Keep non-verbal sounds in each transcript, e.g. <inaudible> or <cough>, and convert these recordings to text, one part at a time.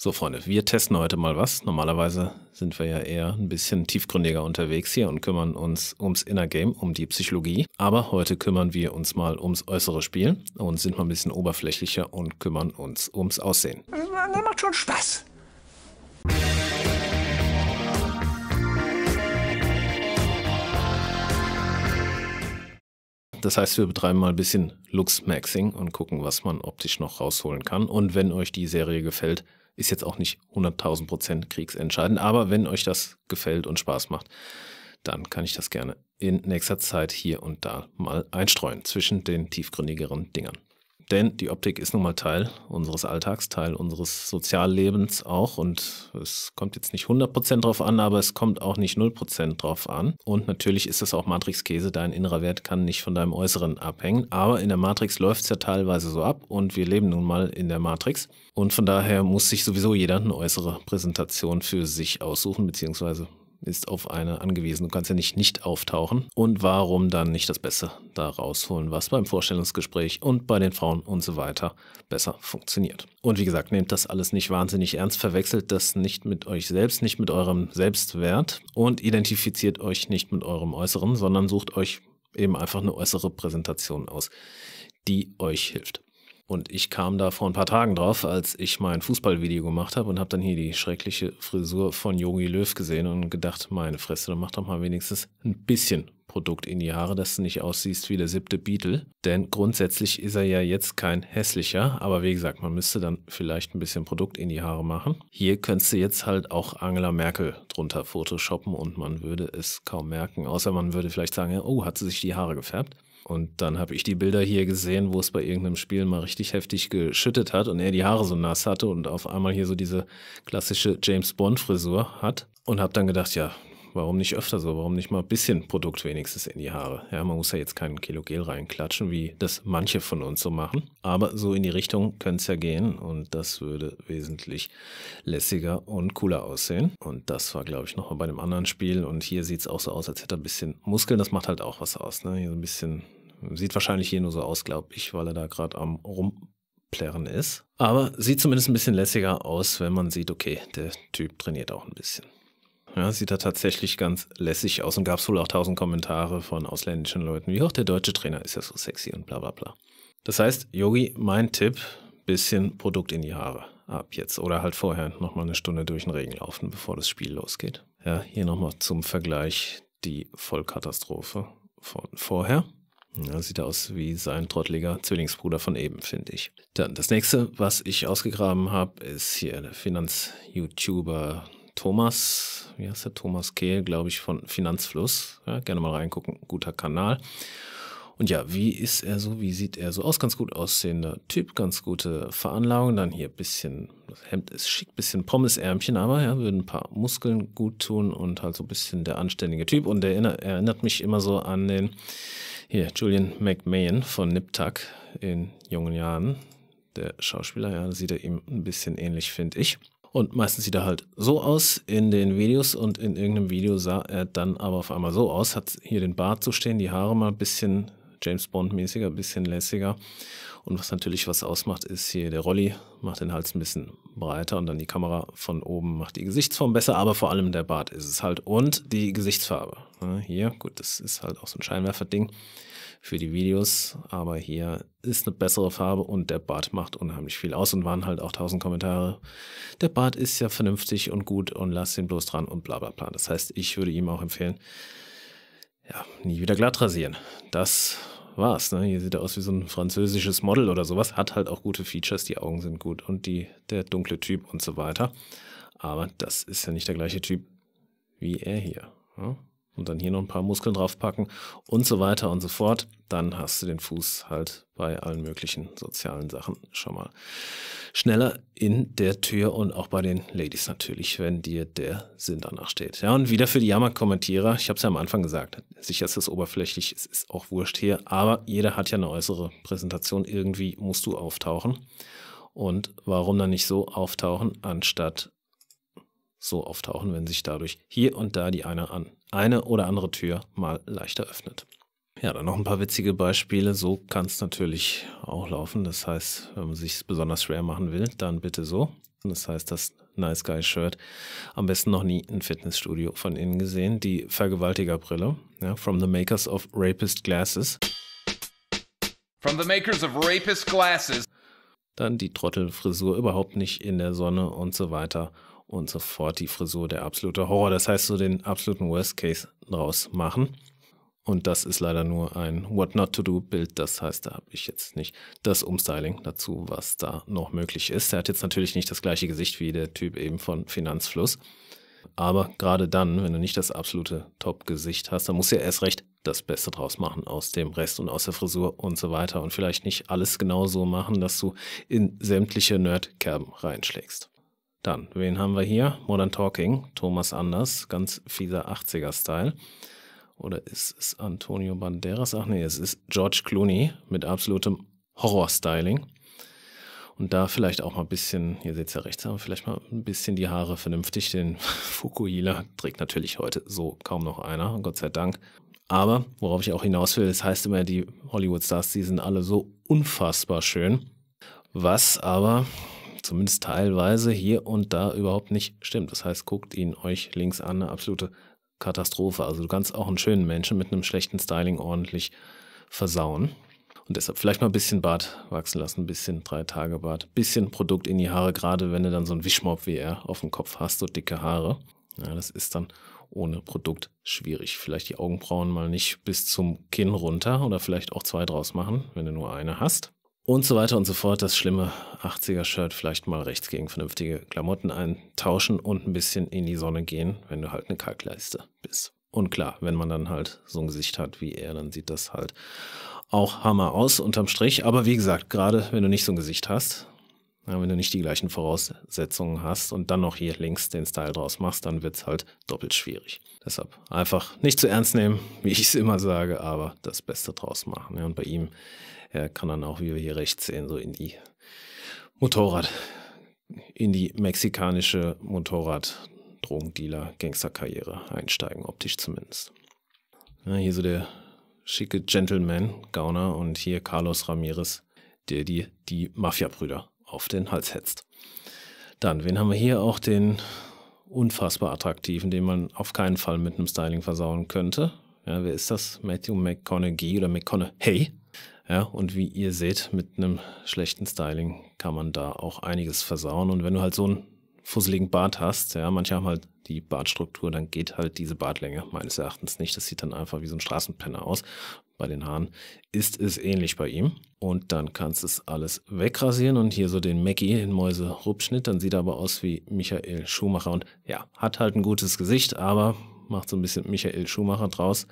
So, Freunde, wir testen heute mal was. Normalerweise sind wir ja eher ein bisschen tiefgründiger unterwegs hier und kümmern uns ums Inner Game, um die Psychologie. Aber heute kümmern wir uns mal ums äußere Spiel und sind mal ein bisschen oberflächlicher und kümmern uns ums Aussehen. Das macht schon Spaß. Das heißt, wir betreiben mal ein bisschen Lux-Maxing und gucken, was man optisch noch rausholen kann. Und wenn euch die Serie gefällt, ist jetzt auch nicht 100.000 Prozent kriegsentscheidend, aber wenn euch das gefällt und Spaß macht, dann kann ich das gerne in nächster Zeit hier und da mal einstreuen zwischen den tiefgründigeren Dingern denn die Optik ist nun mal Teil unseres Alltags, Teil unseres Soziallebens auch. Und es kommt jetzt nicht 100% drauf an, aber es kommt auch nicht 0% drauf an. Und natürlich ist das auch Matrix-Käse. Dein innerer Wert kann nicht von deinem Äußeren abhängen. Aber in der Matrix läuft es ja teilweise so ab. Und wir leben nun mal in der Matrix. Und von daher muss sich sowieso jeder eine äußere Präsentation für sich aussuchen, beziehungsweise ist auf eine angewiesen. Du kannst ja nicht nicht auftauchen. Und warum dann nicht das Beste da rausholen, was beim Vorstellungsgespräch und bei den Frauen und so weiter besser funktioniert. Und wie gesagt, nehmt das alles nicht wahnsinnig ernst, verwechselt das nicht mit euch selbst, nicht mit eurem Selbstwert und identifiziert euch nicht mit eurem Äußeren, sondern sucht euch eben einfach eine äußere Präsentation aus, die euch hilft. Und ich kam da vor ein paar Tagen drauf, als ich mein Fußballvideo gemacht habe und habe dann hier die schreckliche Frisur von Yogi Löw gesehen und gedacht, meine Fresse, dann mach doch mal wenigstens ein bisschen Produkt in die Haare, dass du nicht aussiehst wie der siebte Beatle. Denn grundsätzlich ist er ja jetzt kein hässlicher, aber wie gesagt, man müsste dann vielleicht ein bisschen Produkt in die Haare machen. Hier könntest du jetzt halt auch Angela Merkel drunter photoshoppen und man würde es kaum merken, außer man würde vielleicht sagen, oh, hat sie sich die Haare gefärbt. Und dann habe ich die Bilder hier gesehen, wo es bei irgendeinem Spiel mal richtig heftig geschüttet hat und er die Haare so nass hatte und auf einmal hier so diese klassische James Bond-Frisur hat. Und habe dann gedacht, ja, warum nicht öfter so? Warum nicht mal ein bisschen Produkt wenigstens in die Haare? Ja, man muss ja jetzt keinen Kilo Gel reinklatschen, wie das manche von uns so machen. Aber so in die Richtung könnte es ja gehen und das würde wesentlich lässiger und cooler aussehen. Und das war, glaube ich, nochmal bei einem anderen Spiel. Und hier sieht es auch so aus, als hätte er ein bisschen Muskeln. Das macht halt auch was aus. Ne? Hier so ein bisschen Sieht wahrscheinlich hier nur so aus, glaube ich, weil er da gerade am Rumplären ist. Aber sieht zumindest ein bisschen lässiger aus, wenn man sieht, okay, der Typ trainiert auch ein bisschen. Ja, sieht da tatsächlich ganz lässig aus und gab es wohl auch tausend Kommentare von ausländischen Leuten, wie auch der deutsche Trainer ist ja so sexy und bla bla bla. Das heißt, Yogi, mein Tipp, bisschen Produkt in die Haare ab jetzt oder halt vorher nochmal eine Stunde durch den Regen laufen, bevor das Spiel losgeht. Ja, hier nochmal zum Vergleich die Vollkatastrophe von vorher. Ja, sieht aus wie sein trottliger Zwillingsbruder von eben, finde ich. Dann das nächste, was ich ausgegraben habe, ist hier der Finanz-YouTuber Thomas, wie heißt der? Thomas Kehl, glaube ich, von Finanzfluss. Ja, gerne mal reingucken, guter Kanal. Und ja, wie ist er so? Wie sieht er so aus? Ganz gut aussehender Typ, ganz gute Veranlagung. Dann hier ein bisschen, das Hemd ist schick, bisschen Pommesärmchen, aber ja, würden ein paar Muskeln gut tun und halt so ein bisschen der anständige Typ. Und der erinnert mich immer so an den hier, Julian McMahon von Niptak in jungen Jahren. Der Schauspieler, ja, sieht er ihm ein bisschen ähnlich, finde ich. Und meistens sieht er halt so aus in den Videos und in irgendeinem Video sah er dann aber auf einmal so aus, hat hier den Bart zu stehen, die Haare mal ein bisschen James Bond-mäßiger, ein bisschen lässiger und was natürlich was ausmacht, ist hier der Rolli, macht den Hals ein bisschen breiter und dann die Kamera von oben macht die Gesichtsform besser, aber vor allem der Bart ist es halt und die Gesichtsfarbe. hier, gut, das ist halt auch so ein Scheinwerfer-Ding für die Videos, aber hier ist eine bessere Farbe und der Bart macht unheimlich viel aus und waren halt auch tausend Kommentare. Der Bart ist ja vernünftig und gut und lass ihn bloß dran und bla bla bla. Das heißt, ich würde ihm auch empfehlen, ja, nie wieder glatt rasieren. Das war's. Ne? Hier sieht er aus wie so ein französisches Model oder sowas. Hat halt auch gute Features, die Augen sind gut und die, der dunkle Typ und so weiter. Aber das ist ja nicht der gleiche Typ wie er hier. Ja? Ne? und dann hier noch ein paar Muskeln draufpacken und so weiter und so fort, dann hast du den Fuß halt bei allen möglichen sozialen Sachen schon mal schneller in der Tür und auch bei den Ladies natürlich, wenn dir der Sinn danach steht. Ja, und wieder für die jammer kommentierer ich habe es ja am Anfang gesagt, sicher ist es oberflächlich, es ist auch wurscht hier, aber jeder hat ja eine äußere Präsentation, irgendwie musst du auftauchen. Und warum dann nicht so auftauchen, anstatt so auftauchen, wenn sich dadurch hier und da die eine an eine oder andere Tür mal leichter öffnet. Ja, dann noch ein paar witzige Beispiele. So kann es natürlich auch laufen. Das heißt, wenn man sich es besonders schwer machen will, dann bitte so. Das heißt, das Nice Guy Shirt. Am besten noch nie ein Fitnessstudio von innen gesehen. Die Vergewaltigerbrille. Ja, from the Makers of Rapist Glasses. From the Makers of Rapist Glasses. Dann die Trottelfrisur überhaupt nicht in der Sonne und so weiter und sofort die Frisur der absolute Horror. Das heißt, so den absoluten Worst Case draus machen. Und das ist leider nur ein What Not to Do Bild. Das heißt, da habe ich jetzt nicht das Umstyling dazu, was da noch möglich ist. Er hat jetzt natürlich nicht das gleiche Gesicht wie der Typ eben von Finanzfluss. Aber gerade dann, wenn du nicht das absolute Top-Gesicht hast, dann musst du ja erst recht das Beste draus machen aus dem Rest und aus der Frisur und so weiter. Und vielleicht nicht alles genau so machen, dass du in sämtliche Nerdkerben reinschlägst. Dann, wen haben wir hier? Modern Talking, Thomas Anders, ganz fieser 80er-Style. Oder ist es Antonio Banderas? Ach nee, es ist George Clooney mit absolutem Horror-Styling. Und da vielleicht auch mal ein bisschen, hier seht ihr ja rechts, aber vielleicht mal ein bisschen die Haare vernünftig. Den <laughs> Fukuhila trägt natürlich heute so kaum noch einer, Gott sei Dank. Aber worauf ich auch hinaus will, das heißt immer, die Hollywood-Stars, die sind alle so unfassbar schön. Was aber zumindest teilweise hier und da überhaupt nicht stimmt. Das heißt, guckt ihn euch links an, eine absolute Katastrophe. Also du kannst auch einen schönen Menschen mit einem schlechten Styling ordentlich versauen. Und deshalb vielleicht mal ein bisschen Bart wachsen lassen, ein bisschen drei Tage Bart, ein bisschen Produkt in die Haare, gerade wenn du dann so einen Wischmob wie er auf dem Kopf hast, so dicke Haare. Ja, das ist dann ohne Produkt schwierig. Vielleicht die Augenbrauen mal nicht bis zum Kinn runter oder vielleicht auch zwei draus machen, wenn du nur eine hast und so weiter und so fort. Das schlimme 80er-Shirt vielleicht mal rechts gegen vernünftige Klamotten eintauschen und ein bisschen in die Sonne gehen, wenn du halt eine Kalkleiste bist. Und klar, wenn man dann halt so ein Gesicht hat wie er, dann sieht das halt auch Hammer aus unterm Strich. Aber wie gesagt, gerade wenn du nicht so ein Gesicht hast, wenn du nicht die gleichen Voraussetzungen hast und dann noch hier links den Style draus machst, dann wird es halt doppelt schwierig. Deshalb einfach nicht zu ernst nehmen, <laughs> wie ich es immer sage, aber das Beste draus machen. und bei ihm er kann dann auch, wie wir hier rechts sehen, so in die Motorrad, in die mexikanische Motorrad Drogendealer, Gangsterkarriere einsteigen, optisch zumindest. Ja, hier so der schicke Gentleman, Gauner und hier Carlos Ramirez, der dir die Mafia-Brüder auf den Hals hetzt. Dann, wen haben wir hier? Auch den unfassbar attraktiven, den man auf keinen Fall mit einem Styling versauen könnte. Ja, wer ist das? Matthew McConaughey oder McConaughey? Ja, und wie ihr seht, mit einem schlechten Styling kann man da auch einiges versauen. Und wenn du halt so einen fusseligen Bart hast, ja, manche haben halt die Bartstruktur, dann geht halt diese Bartlänge meines Erachtens nicht. Das sieht dann einfach wie so ein Straßenpenner aus. Bei den Haaren ist es ähnlich bei ihm. Und dann kannst du es alles wegrasieren und hier so den Mackie in Mäuse-Rupschnitt. Dann sieht er aber aus wie Michael Schumacher und ja, hat halt ein gutes Gesicht, aber macht so ein bisschen Michael Schumacher draus.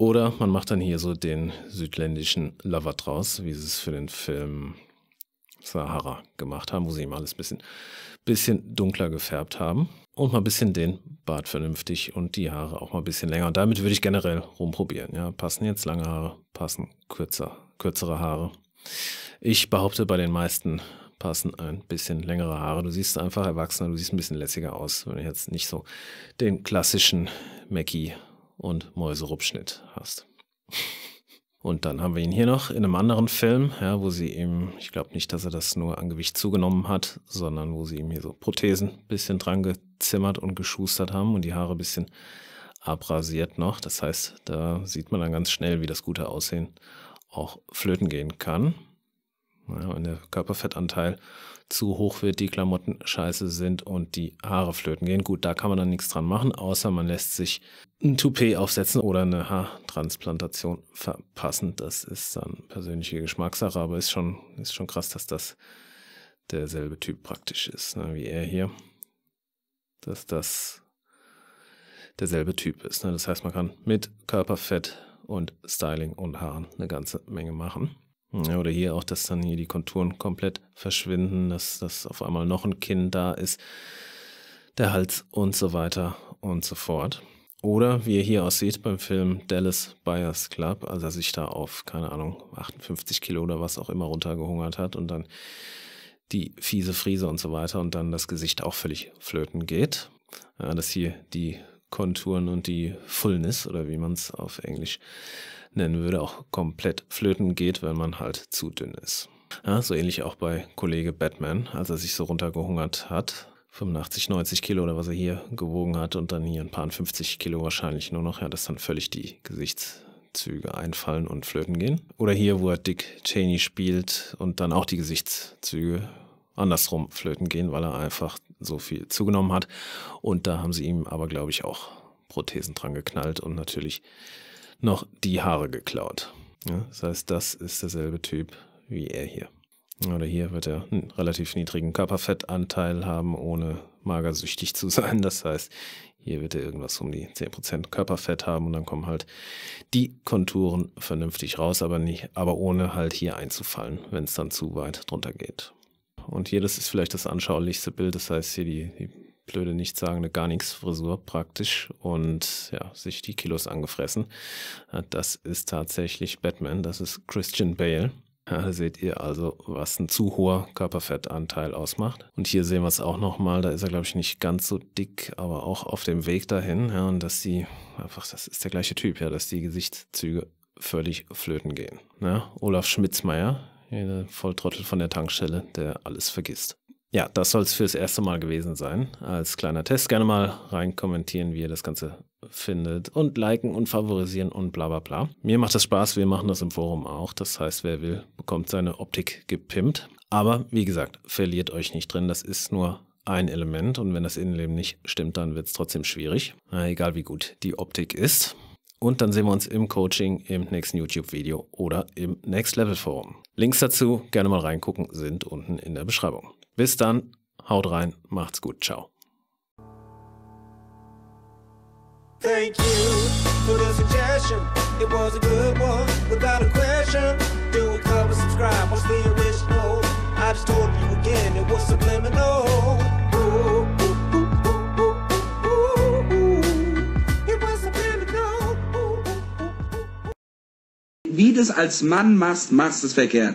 Oder man macht dann hier so den südländischen Lover draus, wie sie es für den Film Sahara gemacht haben, wo sie ihm alles ein bisschen, bisschen dunkler gefärbt haben. Und mal ein bisschen den Bart vernünftig und die Haare auch mal ein bisschen länger. Und damit würde ich generell rumprobieren. Ja, passen jetzt lange Haare, passen kürzer, kürzere Haare. Ich behaupte, bei den meisten passen ein bisschen längere Haare. Du siehst einfach erwachsener, du siehst ein bisschen lässiger aus, wenn du jetzt nicht so den klassischen Mackie und Mäuserupschnitt hast. Und dann haben wir ihn hier noch in einem anderen Film, ja, wo sie ihm, ich glaube nicht, dass er das nur an Gewicht zugenommen hat, sondern wo sie ihm hier so Prothesen ein bisschen dran gezimmert und geschustert haben und die Haare ein bisschen abrasiert noch. Das heißt, da sieht man dann ganz schnell, wie das gute Aussehen auch flöten gehen kann. Ja, wenn der Körperfettanteil zu hoch wird, die Klamotten scheiße sind und die Haare flöten gehen. Gut, da kann man dann nichts dran machen, außer man lässt sich ein Toupet aufsetzen oder eine Haartransplantation verpassen. Das ist dann persönliche Geschmackssache, aber ist schon, ist schon krass, dass das derselbe Typ praktisch ist, ne, wie er hier. Dass das derselbe Typ ist. Ne? Das heißt, man kann mit Körperfett und Styling und Haaren eine ganze Menge machen. Ja, oder hier auch, dass dann hier die Konturen komplett verschwinden, dass das auf einmal noch ein Kinn da ist, der Hals und so weiter und so fort. Oder wie ihr hier aussieht beim Film Dallas Buyers Club, also er sich da auf, keine Ahnung, 58 Kilo oder was auch immer runtergehungert hat und dann die fiese Friese und so weiter und dann das Gesicht auch völlig flöten geht. Ja, dass hier die Konturen und die Fullness oder wie man es auf Englisch nennen würde, auch komplett flöten geht, wenn man halt zu dünn ist. Ja, so ähnlich auch bei Kollege Batman, als er sich so runtergehungert hat. 85, 90 Kilo oder was er hier gewogen hat und dann hier ein paar 50 Kilo wahrscheinlich nur noch, ja, dass dann völlig die Gesichtszüge einfallen und flöten gehen. Oder hier, wo er Dick Cheney spielt und dann auch die Gesichtszüge andersrum flöten gehen, weil er einfach so viel zugenommen hat. Und da haben sie ihm aber, glaube ich, auch Prothesen dran geknallt und natürlich noch die Haare geklaut. Ja, das heißt, das ist derselbe Typ wie er hier. Oder hier wird er einen relativ niedrigen Körperfettanteil haben, ohne magersüchtig zu sein. Das heißt, hier wird er irgendwas um die 10% Körperfett haben und dann kommen halt die Konturen vernünftig raus, aber nicht, aber ohne halt hier einzufallen, wenn es dann zu weit drunter geht. Und hier, das ist vielleicht das anschaulichste Bild, das heißt hier die, die blöde nicht nichtssagende gar nichts Frisur praktisch und ja, sich die Kilos angefressen. Äh, das ist tatsächlich Batman, das ist Christian Bale. Ja, äh, seht ihr also, was ein zu hoher Körperfettanteil ausmacht. Und hier sehen wir es auch nochmal, da ist er, glaube ich, nicht ganz so dick, aber auch auf dem Weg dahin. Ja, und dass die, einfach, das ist der gleiche Typ, ja, dass die Gesichtszüge völlig flöten gehen. Ja, ne? Olaf Schmitzmeier, der Volltrottel von der Tankstelle, der alles vergisst. Ja, das soll es fürs erste Mal gewesen sein. Als kleiner Test gerne mal rein kommentieren, wie ihr das Ganze findet und liken und favorisieren und bla bla bla. Mir macht das Spaß, wir machen das im Forum auch. Das heißt, wer will, bekommt seine Optik gepimpt. Aber wie gesagt, verliert euch nicht drin. Das ist nur ein Element und wenn das Innenleben nicht stimmt, dann wird es trotzdem schwierig. Na, egal wie gut die Optik ist. Und dann sehen wir uns im Coaching, im nächsten YouTube-Video oder im Next Level Forum. Links dazu gerne mal reingucken, sind unten in der Beschreibung. Bis dann, haut rein, macht's gut, ciao. Thank you for the suggestion. It was a good one, without a question. Do a cover, subscribe, watch the original. I just told you again, it was subliminal. Ooh, ooh, it was subliminal. Wie du es als Mann machst, machst du es verkehrt.